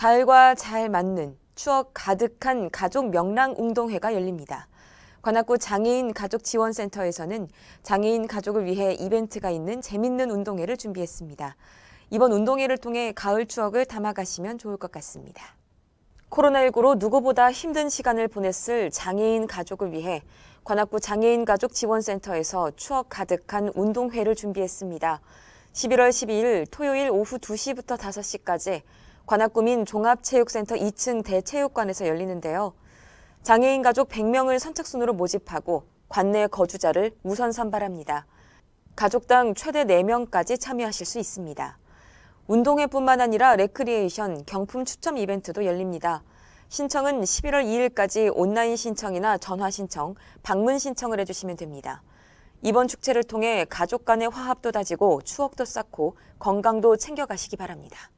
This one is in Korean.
달과 잘 맞는 추억 가득한 가족 명랑 운동회가 열립니다. 관악구 장애인 가족 지원센터에서는 장애인 가족을 위해 이벤트가 있는 재밌는 운동회를 준비했습니다. 이번 운동회를 통해 가을 추억을 담아가시면 좋을 것 같습니다. 코로나19로 누구보다 힘든 시간을 보냈을 장애인 가족을 위해 관악구 장애인 가족 지원센터에서 추억 가득한 운동회를 준비했습니다. 11월 12일 토요일 오후 2시부터 5시까지 관악구민 종합체육센터 2층 대체육관에서 열리는데요. 장애인 가족 100명을 선착순으로 모집하고 관내 거주자를 우선 선발합니다. 가족당 최대 4명까지 참여하실 수 있습니다. 운동회뿐만 아니라 레크리에이션, 경품 추첨 이벤트도 열립니다. 신청은 11월 2일까지 온라인 신청이나 전화 신청, 방문 신청을 해주시면 됩니다. 이번 축제를 통해 가족 간의 화합도 다지고 추억도 쌓고 건강도 챙겨가시기 바랍니다.